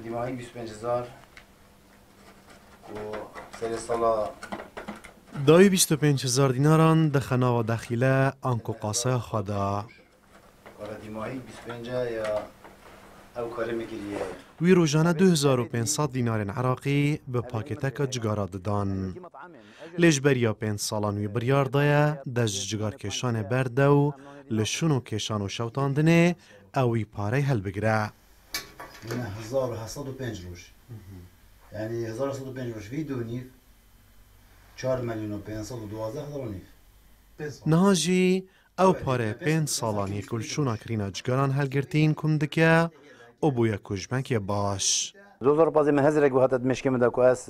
Ödeme ayı 105.000 و سر سال دای 25 هزار دیناران د خنا و داخله انکو قاسه خدا کار دیماهی 25 یا او کار میگیریه وی روزانه 2500 دینار عراقی به پاکتک جگارا ددان لیش بریا پنج سالان وی بریار دایه دج جگار کشان بردو لشونو کشانو شوتاندنه اوی پاره هل بگره من 1705 روش یعنی 1705 روش وی دو نیف 4 میلیون و 512 هزار و نیف نهاجی ئەو آره، پارێ پێنج ساڵانی کولچوونا کرینە جگەران هەلگرتین کوم دکە ئەو بۆ یە کوژمەکێ باش. زۆ زۆر پازی مە هەزرێک و هەتت مشکی مدا کو ئەس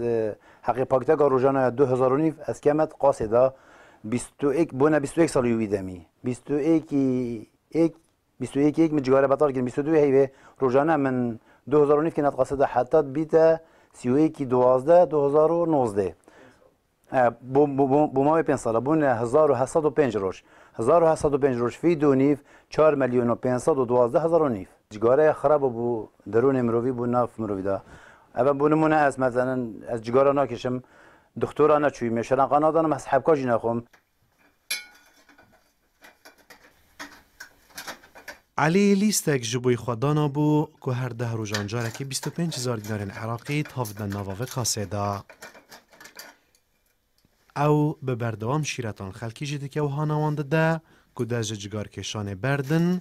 کمت پاکتەکە ڕژانە 2009 ئەسکەمت قاسێدا بۆ نە 21 ساڵی ویدەمی 21 21 یک مجگاره بطار کن 22 هیوه روزانه من 2009 کنات قصد حتی بیت 31 12 2019 بو ماوی پنج ساله بون 1705 روش 1705 روش فی دو نیف 4 میلیون و 512 هزار و نیف جگاره خراب بو درون مروی بو ناف مروی دا اما بو نمونه از مثلا از جگاره ناکشم چوی میشنه شرنقانه دانم از حبکاجی نخوم علی لیستک جبوی خدا بو که هر ده آنجا را که 25 هزار دینار عراقی تافدن نواوه کاسه او به بردوام شیرتان خلکی جدی که هانوانده ده که ده جگار کشانه بردن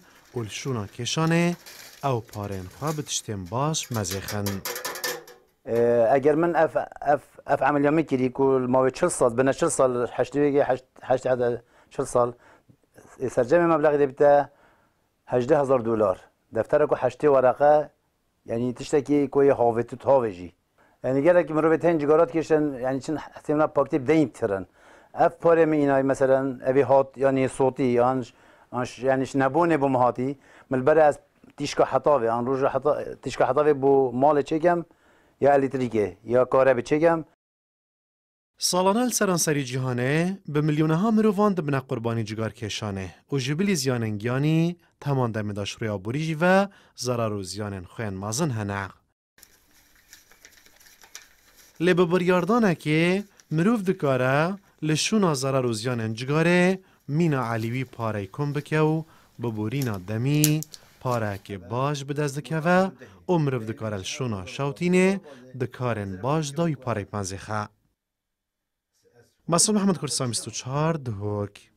شونا کشانه او پارین خواه بتشتیم باش مزیخن اگر من اف اف اف عمل میکیری که ماوی چل سال بنا چل سال هشتی بگی هشت هشت سال مبلغ دیبتا هجده هزار دلار دفتر کو هشته ورقه یعنی تشتکی کوی هاویتو جی. یعنی گرک مروی تین جگارات کشن یعنی چن احتمال پاکتی دین ترن اف پاره می اینای مثلا اوی هات یعنی صوتی یعنی یعنیش نبونه بو مهاتی مل بره از تیشکا حطاوه آن روز حطا تیشکا حطاوه بو مال چگم یا الیتریکه یا کاره به چگم سالانه سرانسری جهانه به میلیون ها مروان دبنه قربانی جگار کشانه و جبلی انگیانی تمام تمان دمیداش روی آبوریجی و زرار و زیانن خوین مازن هنق. لبه بریاردانه که مروف دکاره لشونا زرار و زیانن جگاره مینا علیوی پاره کن بکه و ببورینا دمی پاره که باش بدزده که و امروف دکاره لشونا شوتینه دکارن باش دای پاره پنزخه. مسعود محمد کردستان 24 دهوک